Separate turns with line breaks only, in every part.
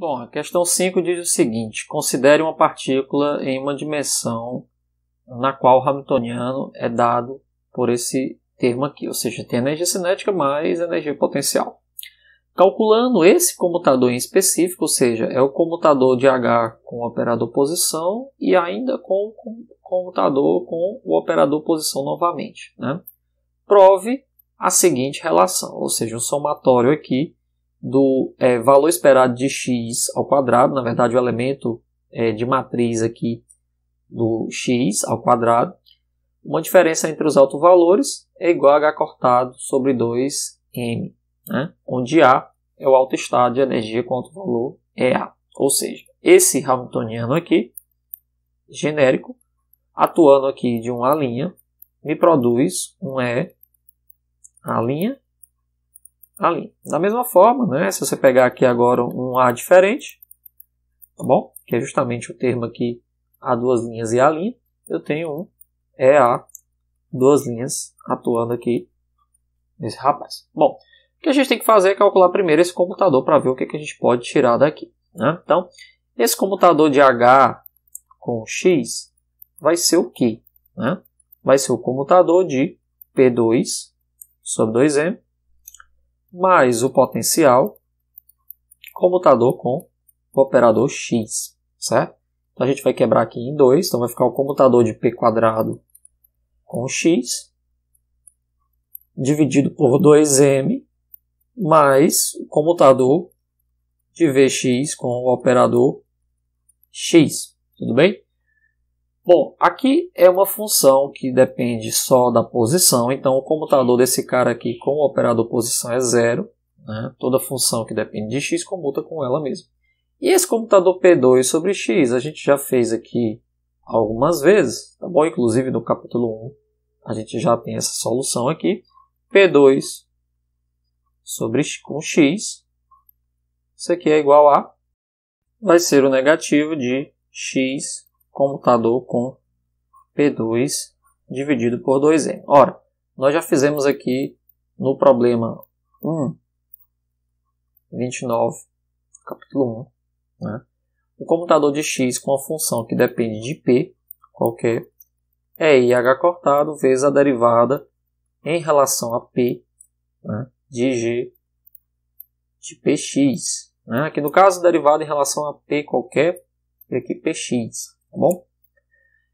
Bom, a questão 5 diz o seguinte: considere uma partícula em uma dimensão na qual o Hamiltoniano é dado por esse termo aqui, ou seja, tem energia cinética mais energia potencial. Calculando esse comutador em específico, ou seja, é o comutador de H com o operador posição e ainda com o comutador com o operador posição novamente. Né? Prove a seguinte relação, ou seja, um somatório aqui do é, valor esperado de x ao quadrado, na verdade o elemento é, de matriz aqui do x ao quadrado, uma diferença entre os autovalores é igual a h cortado sobre 2m, né? onde A é o alto estado de energia com alto valor é A. Ou seja, esse Hamiltoniano aqui, genérico, atuando aqui de uma linha, me produz um E, a linha, ali. Da mesma forma, né, se você pegar aqui agora um A diferente, tá bom? Que é justamente o termo aqui A duas linhas e A linha, eu tenho um EA duas linhas atuando aqui nesse rapaz. Bom, o que a gente tem que fazer é calcular primeiro esse computador para ver o que, que, a gente pode tirar daqui. Né? Então, esse computador de H com X vai ser o quê? Né? Vai ser o computador de P2 sobre 2M mais o potencial comutador com o operador x, certo? Então a gente vai quebrar aqui em 2, então vai ficar o comutador de p quadrado com x dividido por 2m mais o comutador de vx com o operador x, tudo bem? Bom, aqui é uma função que depende só da posição, então o comutador desse cara aqui com o operador posição é zero. Né? Toda função que depende de x comuta com ela mesma. E esse computador P2 sobre x a gente já fez aqui algumas vezes, tá bom? Inclusive no capítulo 1 a gente já tem essa solução aqui. P2 sobre com x, isso aqui é igual a, vai ser o negativo de x comutador com P2 dividido por 2n. Ora, nós já fizemos aqui no problema 1, 29, capítulo 1, né? o comutador de x com a função que depende de p, qualquer, é ih cortado vezes a derivada em relação a p né, de g de px. Né? Aqui no caso, derivada em relação a p qualquer, e aqui px. Tá bom?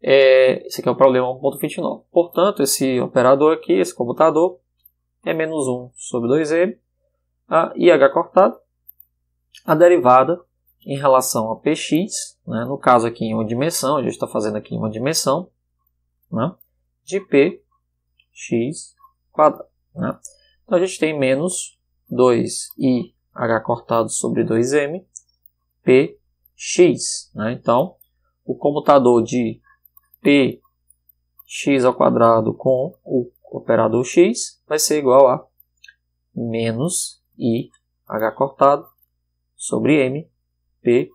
É, esse aqui é o problema 1.29. Portanto, esse operador aqui, esse computador, é menos 1 sobre 2m, a IH cortado, a derivada em relação a px, né, no caso aqui em uma dimensão, a gente está fazendo aqui em uma dimensão, né, de px quadrado. Né. Então, a gente tem menos 2i h cortado sobre 2m px. Né? Então, o computador de p x ao quadrado com o operador x vai ser igual a menos i h cortado sobre m p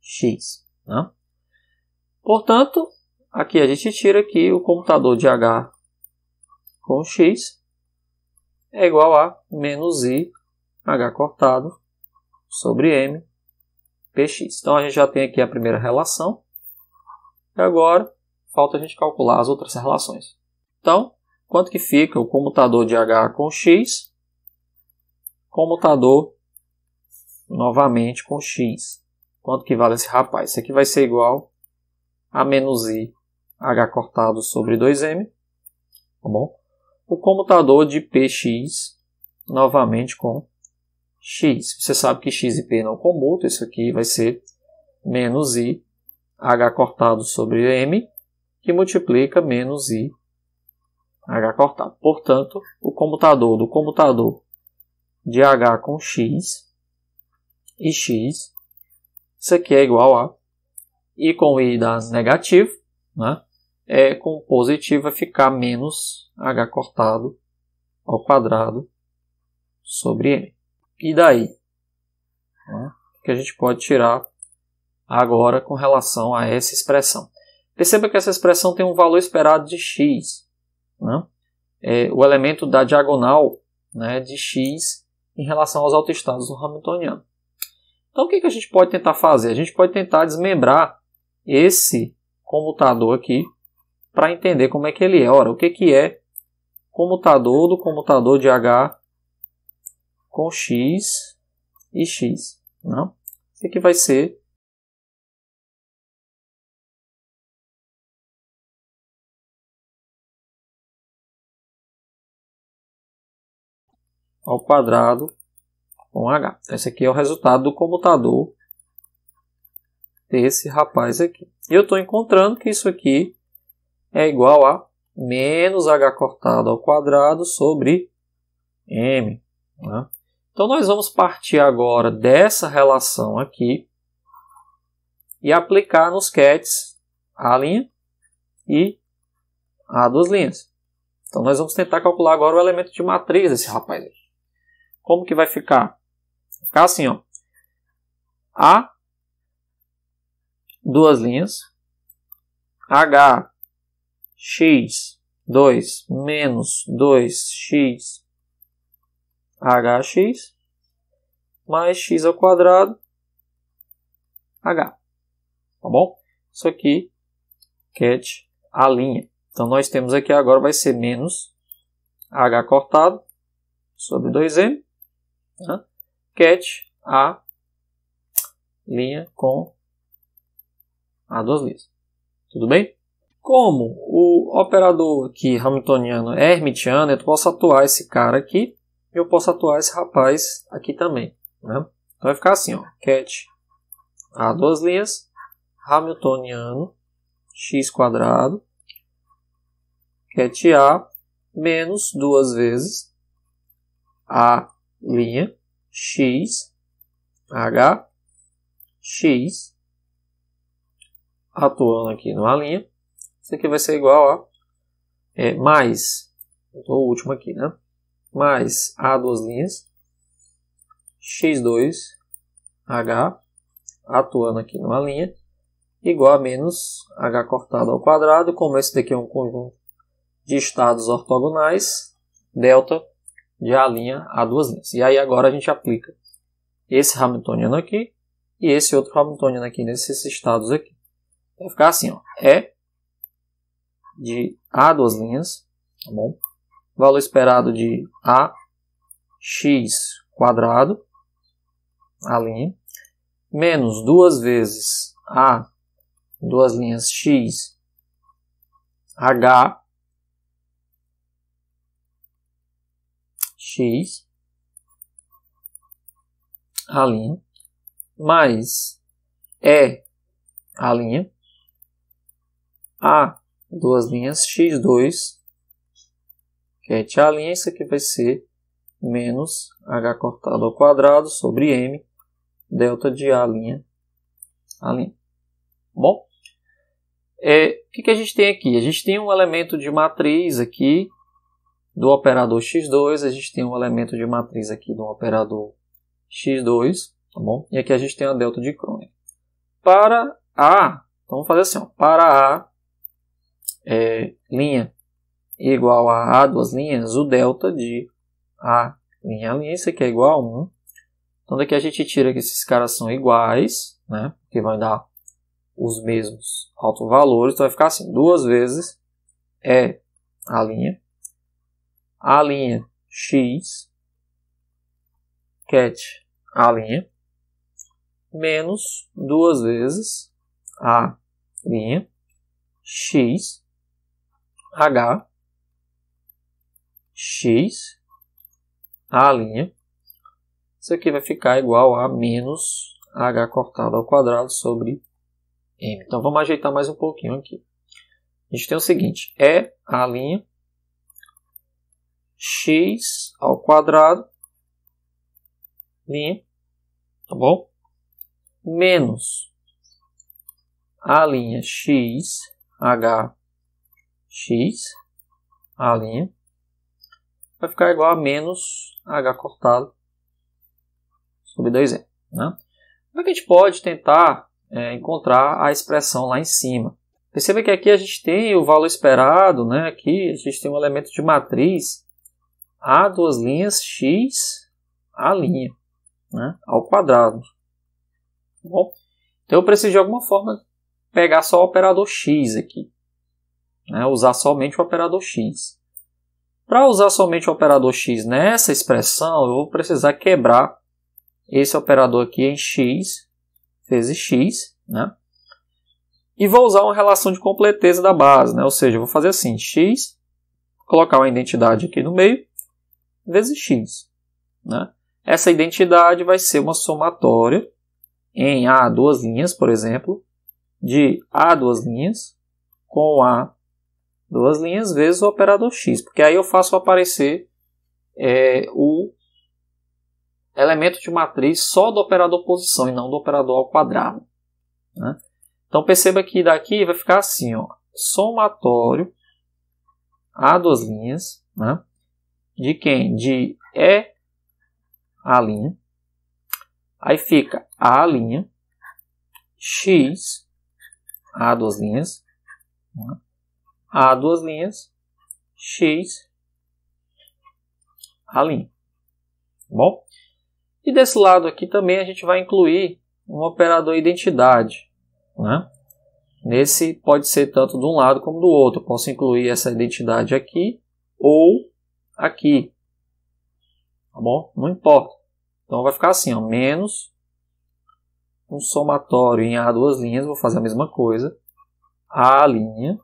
x. Né? Portanto, aqui a gente tira que o computador de h com x é igual a menos i h cortado sobre m px. Então a gente já tem aqui a primeira relação. E agora falta a gente calcular as outras relações. Então, quanto que fica o comutador de h com x? Comutador novamente com x. Quanto que vale esse rapaz? Isso aqui vai ser igual a menos i h cortado sobre 2m. Tá bom? O comutador de px novamente com x. Você sabe que x e p não comutam, isso aqui vai ser menos i h cortado sobre m, que multiplica menos i h cortado. Portanto, o comutador do comutador de h com x e x, isso aqui é igual a i com i dá negativo, né? é, com positivo vai ficar menos h cortado ao quadrado sobre m. E daí? O né? que a gente pode tirar agora com relação a essa expressão? Perceba que essa expressão tem um valor esperado de x. Né? É o elemento da diagonal né, de x em relação aos autoestados do Hamiltoniano. Então, o que, que a gente pode tentar fazer? A gente pode tentar desmembrar esse comutador aqui para entender como é que ele é. Ora, o que, que é comutador do comutador de h com x e x. Não? Né? Isso aqui é vai ser ao quadrado com h. Então, esse aqui é o resultado do comutador desse rapaz aqui. E eu estou encontrando que isso aqui é igual a menos h cortado ao quadrado sobre m. Né? Então nós vamos partir agora dessa relação aqui e aplicar nos cats a linha e a duas linhas. Então nós vamos tentar calcular agora o elemento de matriz desse rapaz aqui. Como que vai ficar? Vai ficar assim, ó. A duas linhas H x 2 menos 2x hx mais x ao quadrado h. Tá bom? Isso aqui cat a linha. Então nós temos aqui agora vai ser menos h cortado sobre 2m né? cat a linha com a duas linhas. Tudo bem? Como o operador aqui hamiltoniano é hermitiano, eu posso atuar esse cara aqui eu posso atuar esse rapaz aqui também. Né? Então vai ficar assim, ó, cat a duas linhas, hamiltoniano, x quadrado, cat a menos duas vezes a linha x h x atuando aqui numa linha. Isso aqui vai ser igual a é, mais, então, o último aqui, né? mais A duas linhas, x2h atuando aqui numa linha, igual a menos h cortado ao quadrado, como esse daqui é um conjunto de estados ortogonais, delta de A' linha a duas linhas. E aí agora a gente aplica esse Hamiltoniano aqui e esse outro Hamiltoniano aqui nesses estados aqui. Vai ficar assim, ó, E é de A duas linhas, tá bom? valor esperado de a x quadrado, a linha, menos duas vezes a, duas linhas x, h, x, a linha, mais e, a linha, a, duas linhas, x2, Gente, a linha é isso aqui vai ser menos h cortado ao quadrado sobre m delta de a linha a linha. Bom, é, o que, que a gente tem aqui? A gente tem um elemento de matriz aqui do operador x2, a gente tem um elemento de matriz aqui do operador x2, tá bom? E aqui a gente tem a delta de Krone. Para A, então vamos fazer assim, ó, para A, é, linha igual a A duas linhas, o delta de A linha a linha, isso aqui é igual a 1. Então daqui a gente tira que esses caras são iguais, né? Que vai dar os mesmos altos valores. Então vai ficar assim, duas vezes é a linha. A linha x cat a linha menos duas vezes a linha x h x, a linha, isso aqui vai ficar igual a menos h cortado ao quadrado sobre m. Então, vamos ajeitar mais um pouquinho aqui. A gente tem o seguinte, é a linha x ao quadrado, linha, tá bom? Menos a linha x, h, x, a linha, vai ficar igual a menos H cortado sobre 2N. Né? Como é que a gente pode tentar é, encontrar a expressão lá em cima? Perceba que aqui a gente tem o valor esperado, né? aqui a gente tem um elemento de matriz A duas linhas X A linha né? ao quadrado. Tá bom? Então eu preciso de alguma forma pegar só o operador X aqui, né? usar somente o operador X. Para usar somente o operador x nessa expressão, eu vou precisar quebrar esse operador aqui em x vezes x, né? E vou usar uma relação de completeza da base, né? Ou seja, vou fazer assim, x, colocar uma identidade aqui no meio, vezes x, né? Essa identidade vai ser uma somatória em A duas linhas, por exemplo, de A duas linhas com A duas linhas vezes o operador x, porque aí eu faço aparecer é, o elemento de matriz só do operador posição e não do operador ao quadrado. Né? Então perceba que daqui vai ficar assim, ó, somatório a duas linhas, né? de quem? De E a linha, aí fica a linha, x a duas linhas, né? a duas linhas x a linha. Tá bom? E desse lado aqui também a gente vai incluir um operador identidade. Né? Nesse pode ser tanto de um lado como do outro. posso incluir essa identidade aqui ou aqui. Tá bom? Não importa. Então vai ficar assim, ó, menos um somatório em A duas linhas, vou fazer a mesma coisa. A linha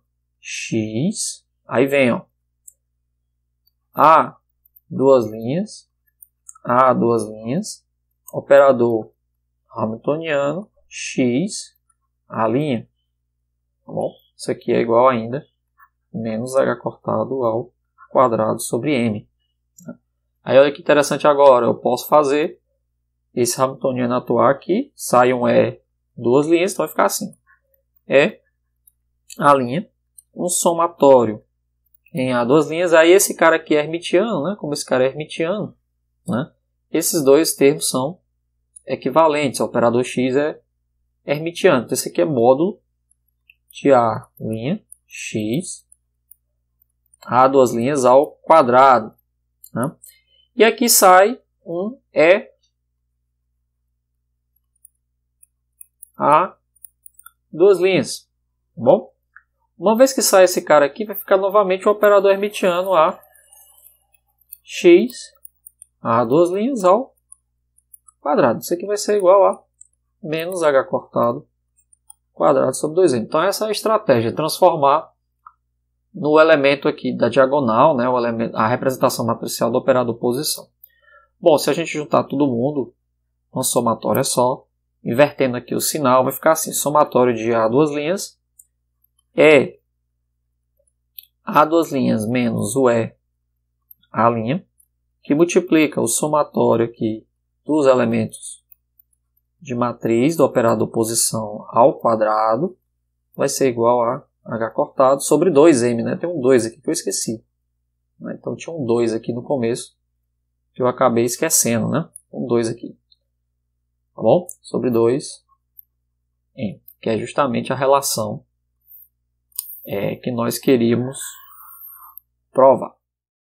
x, aí vem, ó, a, duas linhas, a, duas linhas, operador hamiltoniano, x, a linha, tá bom? Isso aqui é igual ainda, menos h cortado ao quadrado sobre m. Aí olha que interessante agora, eu posso fazer esse Hamiltoniano atuar aqui, sai um E, duas linhas, então vai ficar assim. E, é a linha, um somatório em A duas linhas, aí esse cara aqui é hermitiano, né? como esse cara é hermitiano, né? esses dois termos são equivalentes. O operador X é hermitiano. Então, esse aqui é módulo de A linha X a duas linhas ao quadrado. Né? E aqui sai um E a duas linhas. Tá bom? Uma vez que sai esse cara aqui, vai ficar novamente o operador hermitiano A x a duas linhas ao quadrado. Isso aqui vai ser igual a menos h cortado quadrado sobre 2n. Então essa é a estratégia, transformar no elemento aqui da diagonal, né, o elemento, a representação matricial do operador posição. Bom, se a gente juntar todo mundo, uma somatória só, invertendo aqui o sinal, vai ficar assim, somatório de A duas linhas e é. há duas linhas menos o E, a linha, que multiplica o somatório aqui dos elementos de matriz do operador posição ao quadrado, vai ser igual a H cortado sobre 2M, né? Tem um 2 aqui que eu esqueci. Né? Então tinha um 2 aqui no começo que eu acabei esquecendo, né? Um 2 aqui. Tá bom? Sobre 2M, que é justamente a relação é, que nós queríamos provar.